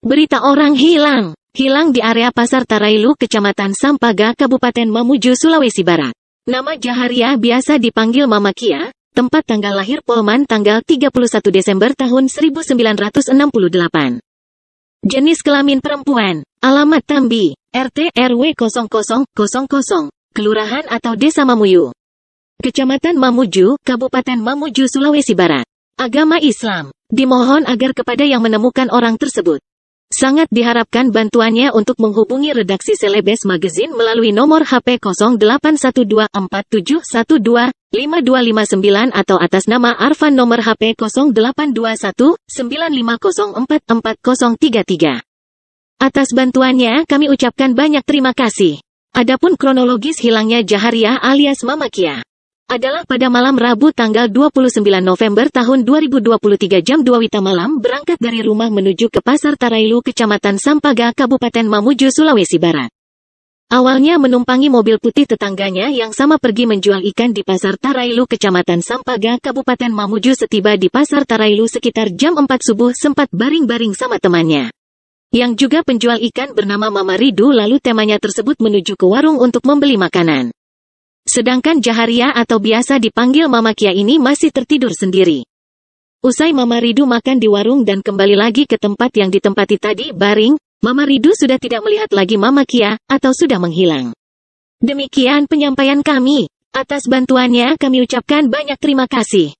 Berita orang hilang, hilang di area pasar Tarailu, Kecamatan Sampaga, Kabupaten Mamuju, Sulawesi Barat. Nama Jaharia biasa dipanggil Mama Kia, tempat tanggal lahir Polman tanggal 31 Desember tahun 1968. Jenis kelamin perempuan, alamat Tambi, RT RW 0000, Kelurahan atau Desa Mamuyu. Kecamatan Mamuju, Kabupaten Mamuju, Sulawesi Barat. Agama Islam, dimohon agar kepada yang menemukan orang tersebut, Sangat diharapkan bantuannya untuk menghubungi redaksi Selebes Magazine melalui nomor HP 081247125259 atau atas nama Arvan nomor HP 082195044033. Atas bantuannya kami ucapkan banyak terima kasih. Adapun kronologis hilangnya Jaharia alias Mamakia adalah pada malam Rabu tanggal 29 November tahun 2023 jam 2 Wita malam berangkat dari rumah menuju ke Pasar Tarailu, Kecamatan Sampaga, Kabupaten Mamuju, Sulawesi Barat. Awalnya menumpangi mobil putih tetangganya yang sama pergi menjual ikan di Pasar Tarailu, Kecamatan Sampaga, Kabupaten Mamuju setiba di Pasar Tarailu sekitar jam 4 subuh sempat baring-baring sama temannya. Yang juga penjual ikan bernama Mama Ridu lalu temannya tersebut menuju ke warung untuk membeli makanan. Sedangkan Jaharia atau biasa dipanggil Mama Kia ini masih tertidur sendiri. Usai Mama Ridu makan di warung dan kembali lagi ke tempat yang ditempati tadi, Baring, Mama Ridu sudah tidak melihat lagi Mama Kia, atau sudah menghilang. Demikian penyampaian kami. Atas bantuannya kami ucapkan banyak terima kasih.